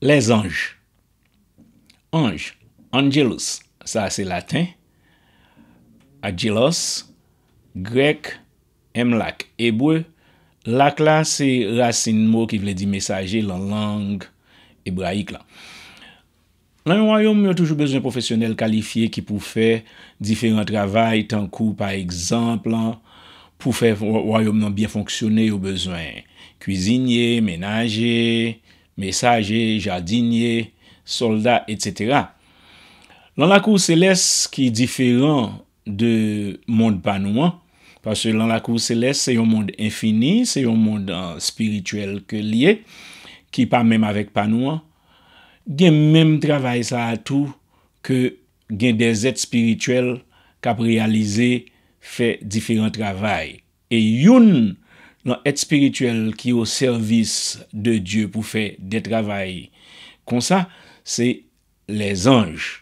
Les anj. Anj. Angelos. Sa se latin. Angelos. Grek. Emlak. Ebre. Lak la se rasin mo ki vle di mesaje lan lang ebraik la. Lan yon wayom yo toujou bezwen profesyonel kalifiye ki pou fe diferent travay tan kou pa ekzamp lan. Pou fe wayom nan byen fonksyone yo bezwen kuisinye, menaje. mesaje, jadinye, soldat, etc. Lan la kou seles ki diferan de mond panouan, paswe lan la kou seles se yon mond infini, se yon mond euh, spirituel ke liye, ki pa mem avèk panouan, gen menm travay sa atou ke gen dez et spirituel kap realize fe diferan travay. E youn, nan et spirituel ki yo servis de Diyo pou fe de travay kon sa, se les anj.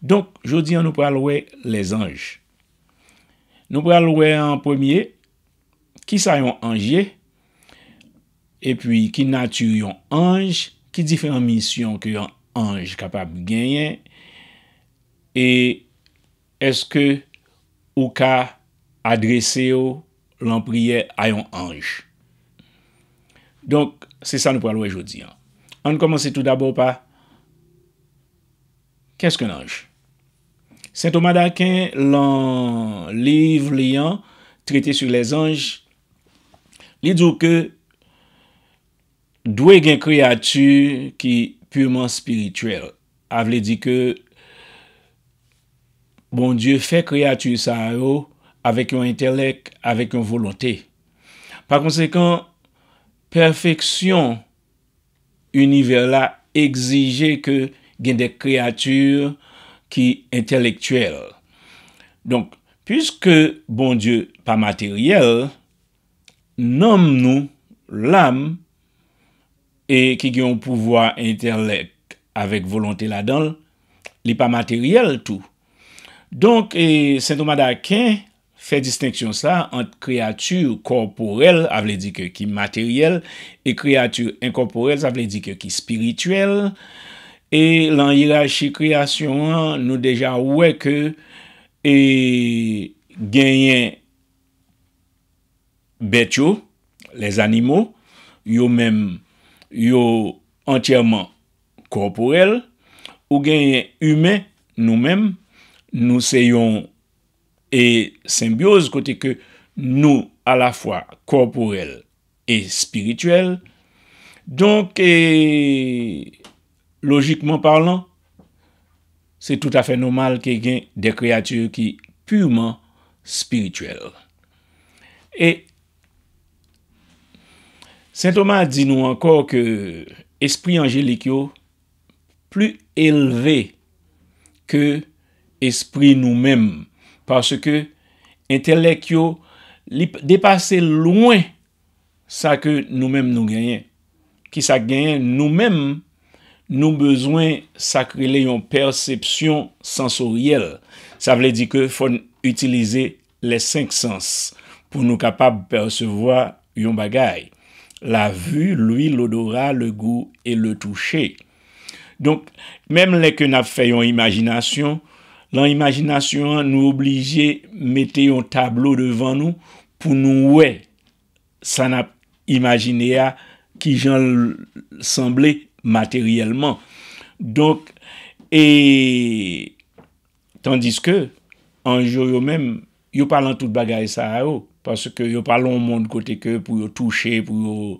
Donk, jodi an nou pralwe les anj. Nou pralwe an pwemye, ki sa yon anjye, e pwi ki natu yon anj, ki diferan misyon ki yon anj kapab genyen, e eske ou ka adrese yo lan priye ayon anj. Donk, se sa nou pral wè jodi an. An komanse tout dabor pa, kèsk an anj? Saint Thomas d'Aquin, lan liv liyan, tretey sur les anj, li djou ke, dwe gen kreatur ki pureman spirituel. Avle di ke, bon die fè kreatur sa aro, avèk yon entelek, avèk yon volontè. Par konsekant, perfeksyon univer la egzije ke gen de kreatur ki entelektuel. Donk, pyske bon dieu pa materyel, nom nou lam e ki gen pouvoi entelek avèk volontè la donl, li pa materyel tout. Donk, se doma da ken, Fè disteksyon sa ant kreatur korporel avle di ke ki materyel e kreatur inkorporel avle di ke ki spirituel. E lan yra chi kreasyon an nou deja wè ke e genyen betyo, les animo, yo entyèman korporel, ou genyen humè nou men, nou seyon kreatur, et symbiose côté que nous à la fois corporel et spirituel. Donc, logiquement parlant, c'est tout à fait normal qu'il y ait des créatures qui purement spirituelles. Et Saint Thomas dit nous encore que esprit angélique plus élevé que esprit nous-mêmes Pase ke entelekyo li depase louen sa ke nou menm nou genyen. Ki sa genyen nou menm nou bezwen sa ke li yon persepsyon sensoryel. Sa vle di ke fwen utilize le 5 sens pou nou kapab persevoa yon bagay. La vu, luy, l'odora, le gou et le touche. Donk, menm le ke nap fe yon imaginasyon, lan imajinasyon nou oblije mette yon tablo devan nou pou nou we sanap imajine ya ki jan semble materyelman. Donk, e tandis ke anjou yo men, yo palan tout bagay sa yo, paske yo palan yon moun kote ke pou yo touche pou yo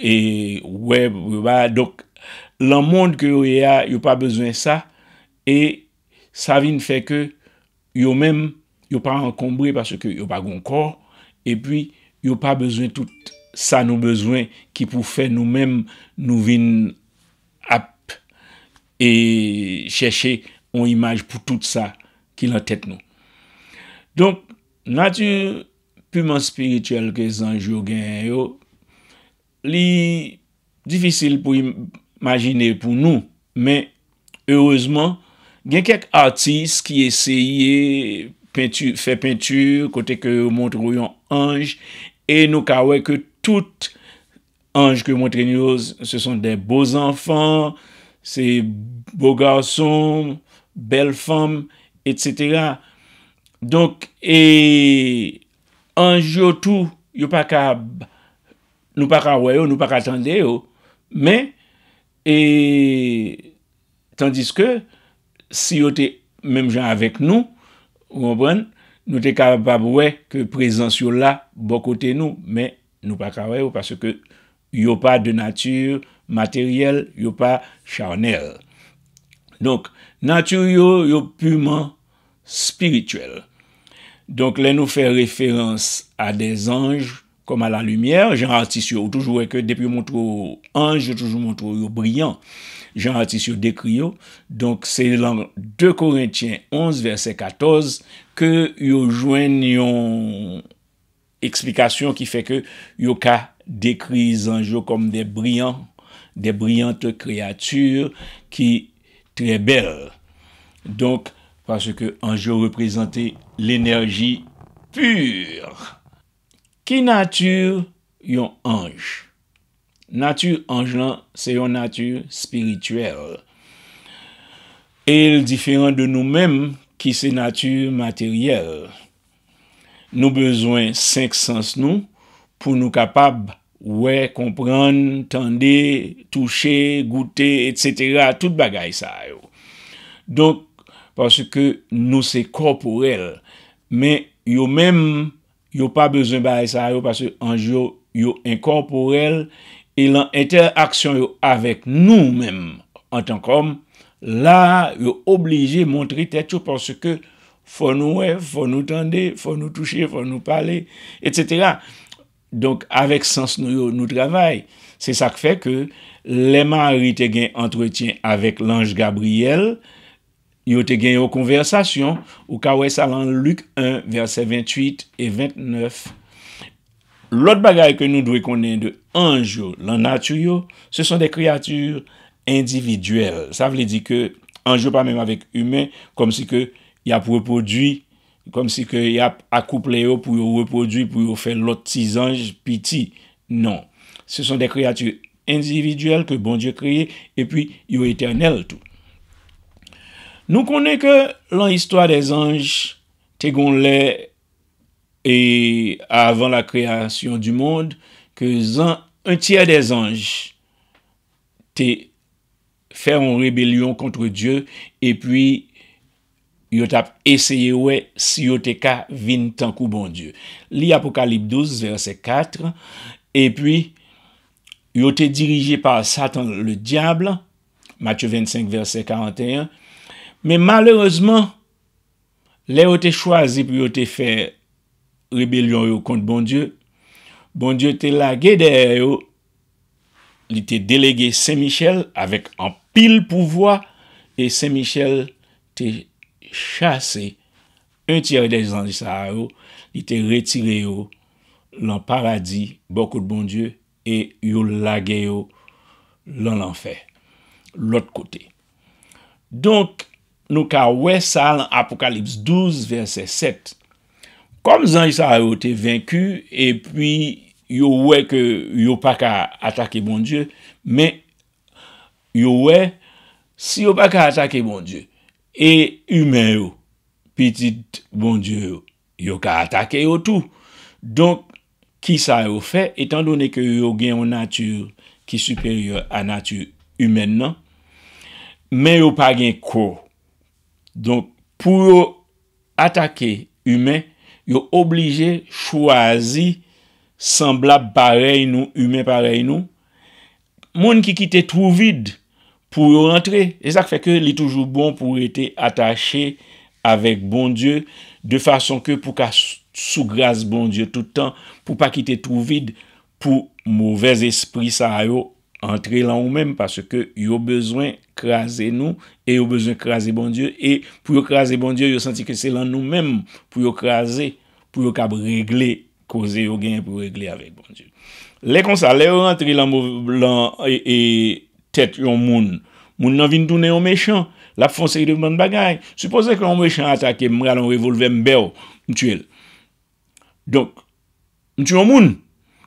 e, we pou yo ba. Donk, lan moun kote yo we ya, yo pa bezwen sa, e sa vin fè ke yo mèm yo pa ankombre pasè ke yo pa gon kor, epi yo pa bezwen tout sa nou bezwen ki pou fè nou mèm nou vin ap e chèche yon imaj pou tout sa ki lan tèt nou. Donk, natu puman spirituel ke zanj yo gen yo, li difisil pou imajine pou nou, men heurezman, gen kèk artis ki esye fè pintur kote ke montrou yon anj e nou ka wè ke tout anj ke montre nou se son de boz anfan se bo garson bel fom et sètera donk e anj yo tou yo pa ka nou pa ka wè yo, nou pa ka tendè yo men e, tandis ke Si yo te menm jan avek nou, ou mwen pren, nou te kabe babwe ke prezans yo la bokote nou, men nou pa kabe yo, parce ke yo pa de natyur materyel, yo pa charnel. Donk, natyur yo, yo puman spirituel. Donk, lè nou fè referans a de zanj kom a la lumièr, jen artisyo ou toujou eke, depi yo montrou anje, toujou montrou yo bryan, jen artisyo dekri yo, donk se lan de Korintien 11 versè 14, ke yo jwen yon eksplikasyon ki fè ke yo ka dekri zanjou kom de bryan, de bryan te kreatur ki tre bel, donk paske anjou reprezentè l'enerji pur. ki natyur yon anj? Natyur anj lan, se yon natyur spirituel. El, diferent de nou men, ki se natyur materyel. Nou bezwen, senk sans nou, pou nou kapab, wè, kompran, tende, touche, goute, et cetera, tout bagay sa yo. Donk, paske nou se korporel, men, yo men, anj, yo pa bezon baye sa yo parce anj yo yo inkorporel e lan interaksyon yo avèk nou mèm an tan kom, la yo oblije montri tèt yo porske fò nou wè, fò nou tande, fò nou touche, fò nou pale, etc. Donk avèk sans nou yo nou travay, se sak fè ke lèman rite gen antretien avèk l'anj Gabriel Yo te gen yo konversasyon ou kawes alan luk 1 verset 28 et 29. Lot bagay ke nou dwe konen de anjo lan natyo yo, se son de kreatur individwel. Sa vle di ke anjo pa menm avik humen, kom si ke yap repodu, kom si ke yap akouple yo pou yo repodu, pou yo fe lot tizanj piti. Non, se son de kreatur individwel ke bon Diyo kreye, epi yo eternel tout. Nou konen ke lan histwa de zanj te gounle e avan la kreasyon du moun, ke zan un tiyer de zanj te fèr an rebelyon kontre Diyo e pwi yo tap eseye we si yo te ka vin tankou bon Diyo. Li apokalip 12 verset 4 e pwi yo te dirije pa Satan le diyabla Matthew 25 verset 41 Men malerozman, le yo te chwazi pou yo te fè rebelyon yo kont Bon Dieu, Bon Dieu te lage de yo, li te delege Saint-Michel avèk an pil pouvoi, et Saint-Michel te chase un tirè de Zanji Saharo, li te retire yo lan paradis, bokout Bon Dieu, et yo lage yo lan l'anfer, l'ot kote. Donk, nou ka wè sa l apokalips 12 verset 7. Kom zan y sa yo te venku, e pi yo wè ke yo pa ka atake bon die, men yo wè, si yo pa ka atake bon die, e y men yo, pitit bon die yo, yo ka atake yo tou. Donk, ki sa yo fè, etan donè ke yo gen yon natyur ki superior a natyur yon men nan, men yo pa gen kou, Donk, pou yo atake yume, yo oblije chwazi semblap parey nou, yume parey nou, moun ki kite trou vide pou yo rentre. E zak feke li toujou bon pou yote atache avek bon die, de fason ke pou ka sougrase bon die toutan, pou pa kite trou vide pou mouvez espri sa yo. Entri lan ou men, paske yo bezwen krasen nou, e yo bezwen krasen bon diyo, e pou yo krasen bon diyo, yo senti ke se lan nou men, pou yo krasen, pou yo kab regle, koze yo gen, pou yo regle avek bon diyo. Le kon sa, le yo rentri lan moun lan, e tet yon moun, moun nan vin dounen yon mechan, la fon se yon ban bagay, supose kwen yon mechan atake, mwen alon revolve mbeo, mtuel. Donk, mtuel moun,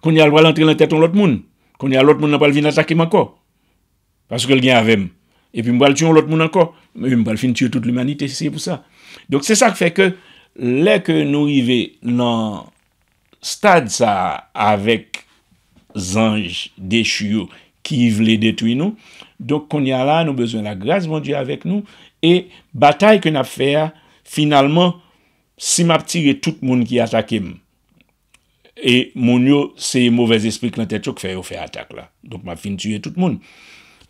kon yal val entri lan tet yon lot moun, konye alot moun nan pal fin atakem anko, paske l gen avèm, epi mbal tyon alot moun anko, mbal fin tyon tout l imanite, seye pou sa. Donk se sa k feke, leke nou ive nan stad sa, avèk zanj de chiyo, ki vle detwi nou, donk konye ala, nou bezwen la graz moun diya avèk nou, e batay kè nap fè, finalman, si map tire tout moun ki atakem, E moun yo se yon mouvèz espri kwen tè chok fè yo fè atak la. Donk ma fin tuye tout moun.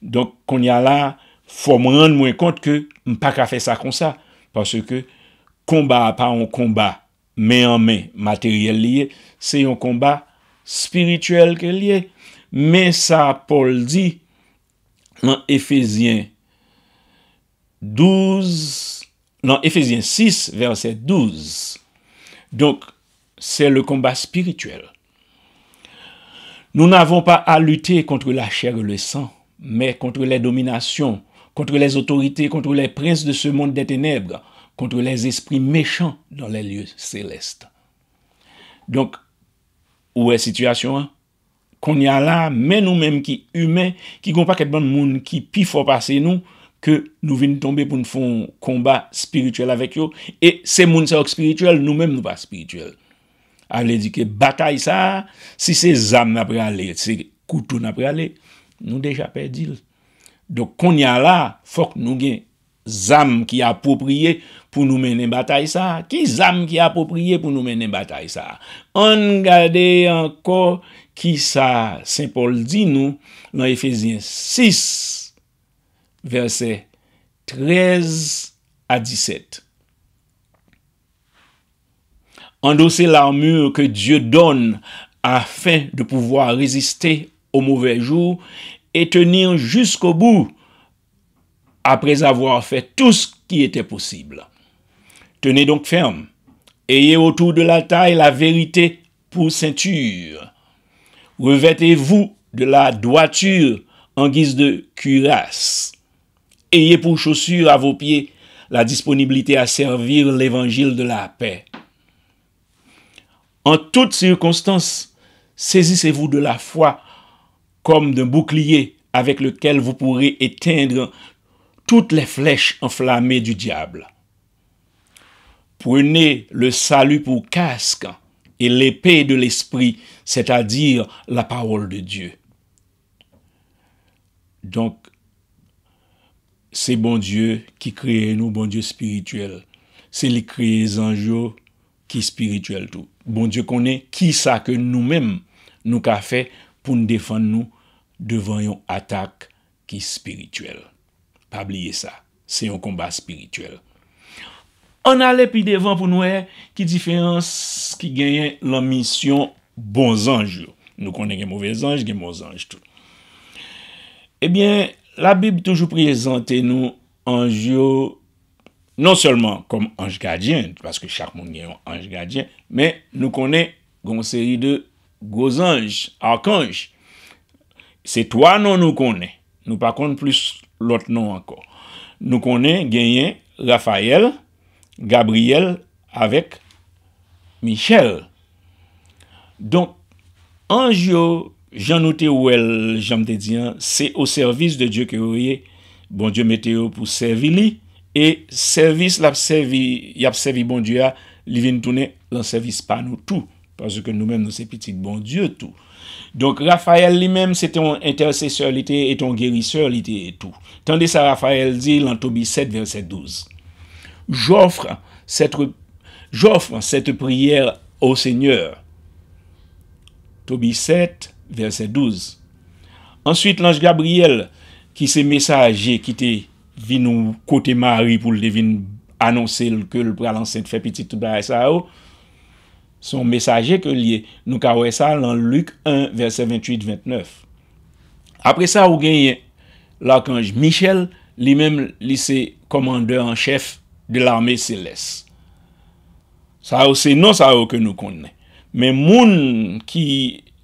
Donk kon ya la, fò mwen rend mwen kont ke m pa ka fè sa kon sa. Paske konba pa an konba men an men materyel liye, se yon konba spirituel ke liye. Men sa Paul di nan Efesien 6 verset 12. Donk, C'est le combat spirituel. Nou n'avons pas a luter kontre la chair et le sang, mè kontre les dominations, kontre les autorités, kontre les princes de ce monde des ténèbres, kontre les esprits méchants dans les lieux célestes. Donc, ouè situation, kon y a là, mè nou mèm ki humè, ki kon pa ket ban moun ki pi fò passe nou, ke nou vin tombe pou nou fon konba spirituel avèk yo, et se moun se ok spirituel, nou mèm nou pa spirituel. A le di ke batay sa, si se zam na pre ale, se koutou na pre ale, nou deja pe dil. Dok kon ya la, fok nou gen zam ki apopriye pou nou menen batay sa. Ki zam ki apopriye pou nou menen batay sa? An gade anko ki sa, Saint Paul di nou, nan Efesien 6, verset 13 a 17. Endossez l'armure que Dieu donne afin de pouvoir résister au mauvais jour et tenir jusqu'au bout après avoir fait tout ce qui était possible. Tenez donc ferme. Ayez autour de la taille la vérité pour ceinture. Revêtez-vous de la droiture en guise de cuirasse. Ayez pour chaussures à vos pieds la disponibilité à servir l'évangile de la paix. En toutes circonstances, saisissez-vous de la foi comme d'un bouclier avec lequel vous pourrez éteindre toutes les flèches enflammées du diable. Prenez le salut pour casque et l'épée de l'esprit, c'est-à-dire la parole de Dieu. Donc, c'est bon Dieu qui crée nous, bon Dieu spirituel. C'est les créés les anges qui spirituel tout. Bon, diyo konen ki sa ke nou menm nou ka fe pou nou defan nou devan yon atak ki spirituel. Pa bliye sa, se yon komba spirituel. On ale pi devan pou nou e ki difeyans ki genyen lan misyon bon zanj yo. Nou konen gen mouvez zanj, gen mouz zanj tout. Ebyen, la bib toujou prezante nou anj yo... non seulement comme ange gardien, parce que chaque monde est un ange gardien, mais nous connaît une série de gros anges, archanges. C'est toi non nous connaît. Nous par contre plus l'autre non encore. Nous connaît, nous connaît Raphaël, Gabriel, avec Michel. Donc, Angeau, j'en notais ou elle, j'en me dédiens, c'est au service de Dieu que vous voyez, bon Dieu météo pour servir lui, Et service la servi, a servi bon Dieu, a, li tourner tourner service service nous tout, parce que nous-mêmes nous nous bon Dieu tout. Donc Raphaël lui-même c'était ton intercesseur il était et ton guérisseur il était tout. tendez ça Raphaël dit dans Tobie 7 verset 12. J'offre cette, cette prière au Seigneur. Tobie 7 verset 12. Ensuite l'ange Gabriel qui s'est messager, qui était... vi nou kote mari pou li devin anonsel ke l pralansen fe piti tuba e sa ou, son mesaje ke liye nou kawe sa lan luk 1 verse 28-29. Apre sa ou genye lakonj Michel, li mem li se komandeur an chef de l ame seles. Sa ou se non sa ou ke nou konne. Men moun ki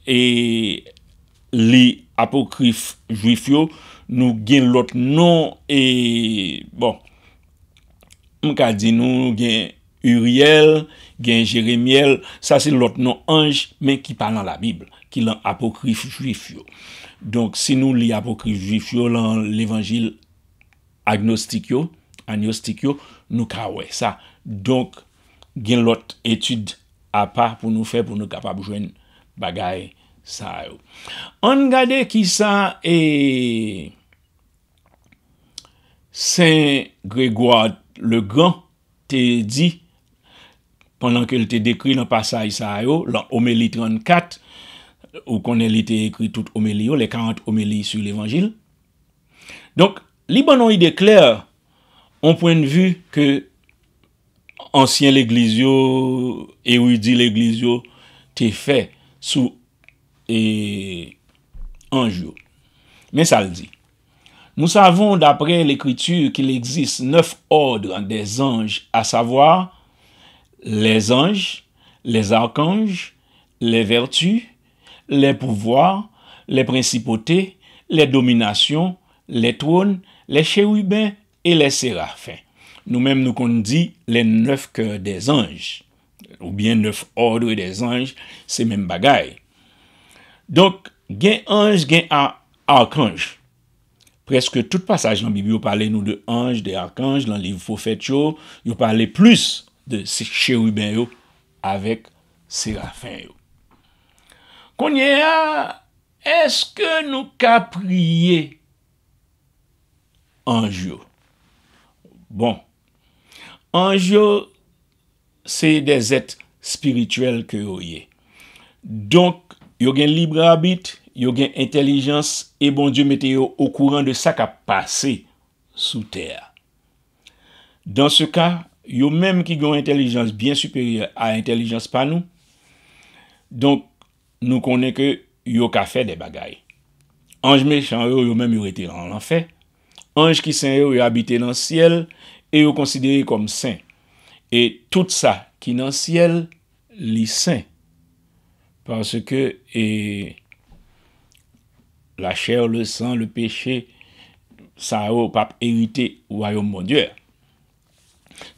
e li apokrif juif yo, nou gen lot non e, bon, mka di nou gen Uriel, gen Jeremiel, sa se lot non anj, men ki pa nan la Bibel, ki lan apokrif juif yo. Donk, se nou li apokrif juif yo lan l'Evangil agnostik yo, agnostik yo, nou ka we, sa. Donk, gen lot etude apa pou nou fe, pou nou kapap jwen bagay gen. sa yo. An gade ki sa e Saint Grégoire le Grand te di pendant ke l te dekri nan pasay sa yo, lan Omélie 34 ou konen li te ekri tout Omélie yo, le 40 Omélie sou l'évangile. Donk, li banon i dekler an pointe vu ke ansyen l'eglizio e ou i di l'eglizio te fe sou et un jour. Mais ça le dit. Nous savons d'après l'Écriture qu'il existe neuf ordres des anges, à savoir les anges, les archanges, les vertus, les pouvoirs, les principautés, les dominations, les trônes, les chérubins et les séraphins. Nous-mêmes, nous, qu'on dit les neuf cœurs des anges, ou bien neuf ordres des anges, c'est même bagaille. Donk, gen anj, gen arkanj. Preske tout passage nan Bibli, yo pale nou de anj, de arkanj, nan liv fofet yo, yo pale plus de se chè wibè yo, avek se rafè yo. Konye a, eske nou ka priye anj yo? Bon, anj yo, se de zet spirituel ke yo ye. Donk, Yo gen libra abit, yo gen intelijans e bon diyo meteyo ou kouran de sa ka pase sou ter. Dan se ka, yo menm ki gen intelijans bien superye a intelijans pa nou, donk nou konen ke yo ka fe de bagay. Anj me chan yo, yo menm yo retey an lan fe. Anj ki sen yo yo abite nan siel, yo yo konsidere kom sen. Et tout sa ki nan siel, li sen. Pase ke la chè ou le san, le peche, sa ou pape erite ou ayon moun diwe.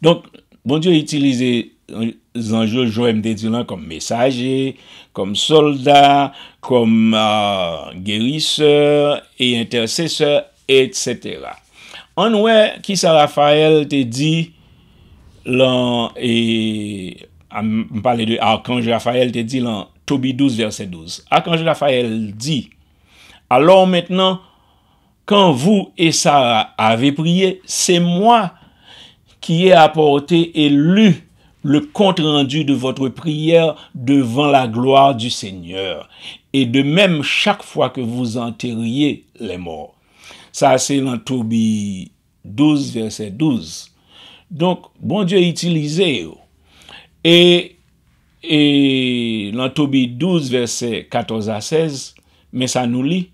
Donk, moun diwe itilize zanjou jwem de di lan kom mesaje, kom solda, kom euh, geriseur, e intercesseur, et setera. An wè ki sa Rafael te di lan, e mpale de, akonj Rafael te di lan, Tobie 12, verset 12. Archange Raphaël dit, alors maintenant, quand vous et Sarah avez prié, c'est moi qui ai apporté et lu le compte rendu de votre prière devant la gloire du Seigneur. Et de même chaque fois que vous enterriez les morts. Ça, c'est dans Tobie 12, verset 12. Donc, bon Dieu utilisé. Et et dans Tobie 12, verset 14 à 16, mais ça nous lit.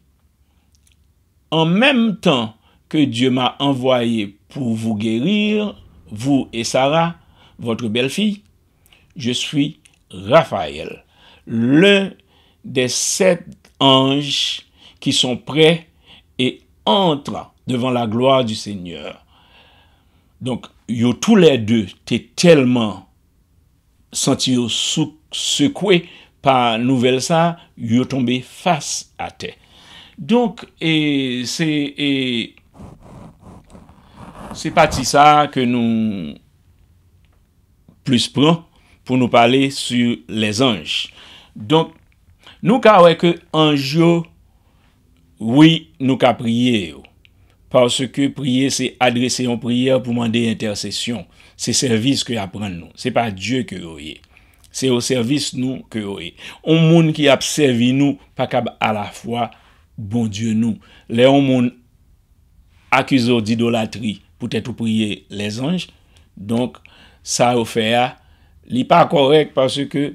En même temps que Dieu m'a envoyé pour vous guérir, vous et Sarah, votre belle-fille, je suis Raphaël, l'un des sept anges qui sont prêts et entrent devant la gloire du Seigneur. Donc, vous tous les deux, t'es tellement Senti yo sukwe pa nouvel sa, yo tombe fase a te. Donk, e, e, se pati sa ke nou plus pran pou nou pale sur les anj. Donk, nou ka weke anj yo, woui nou ka priye yo. Parse ke priye se adrese yon priye pou mande intersesyon. Se servis ke apren nou. Se pa Diyo ke roye. Se o servis nou ke roye. O moun ki ap servi nou, pa kab a la fwa, bon Diyo nou. Le o moun akizor di idolatri pou te tou priye les anj. Donk sa ou fe a li pa korek parce ke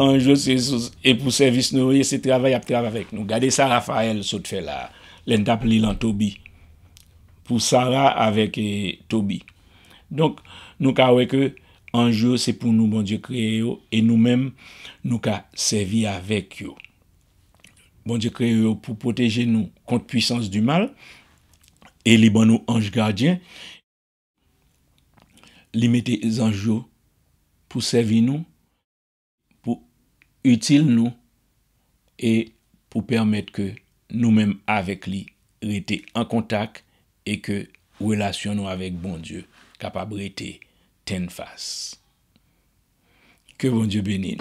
anjou se e pou servis nou. Se trabay ap trabay vek nou. Gade sa Rafael sot fe la. Len tap li lan Tobi. pou Sara avek Tobi. Donk nou ka weke anj yo se pou nou bondje kreyo e nou menm nou ka sevi avek yo. Bondje kreyo pou poteje nou kontpuisans du mal e li ban nou anj gardyen li mette zanj yo pou sevi nou, pou util nou e pou permette ke nou menm avek li rete an kontak et que relationnons avec bon Dieu, capabilité, ten face. Que bon Dieu bénisse.